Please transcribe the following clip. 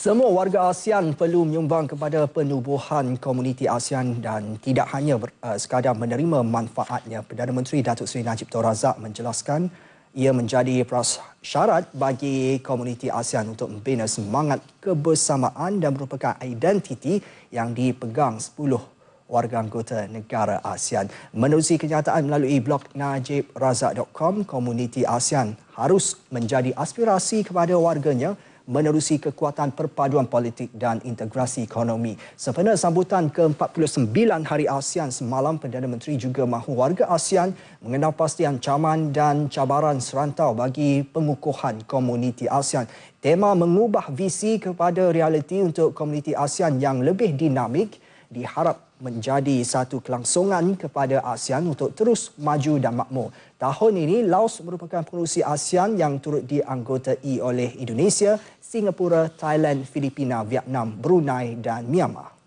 Semua warga ASEAN perlu menyumbang kepada penubuhan komuniti ASEAN dan tidak hanya ber, uh, sekadar menerima manfaatnya. Perdana Menteri Datuk Seri Najib Tun Razak menjelaskan ia menjadi prasyarat bagi komuniti ASEAN untuk membina semangat kebersamaan dan merupakan identiti yang dipegang 10 warga anggota negara ASEAN. Menerusi kenyataan melalui blog najibrazak.com, komuniti ASEAN harus menjadi aspirasi kepada warganya menerusi kekuatan perpaduan politik dan integrasi ekonomi. Sempena sambutan ke-49 Hari ASEAN semalam, Perdana Menteri juga mahu warga ASEAN mengenal pasti ancaman dan cabaran serantau bagi pengukuhan komuniti ASEAN. Tema mengubah visi kepada realiti untuk komuniti ASEAN yang lebih dinamik diharap menjadi satu kelangsungan kepada ASEAN untuk terus maju dan makmur. Tahun ini, Laos merupakan pengurusi ASEAN yang turut dianggotai oleh Indonesia, Singapura, Thailand, Filipina, Vietnam, Brunei dan Myanmar.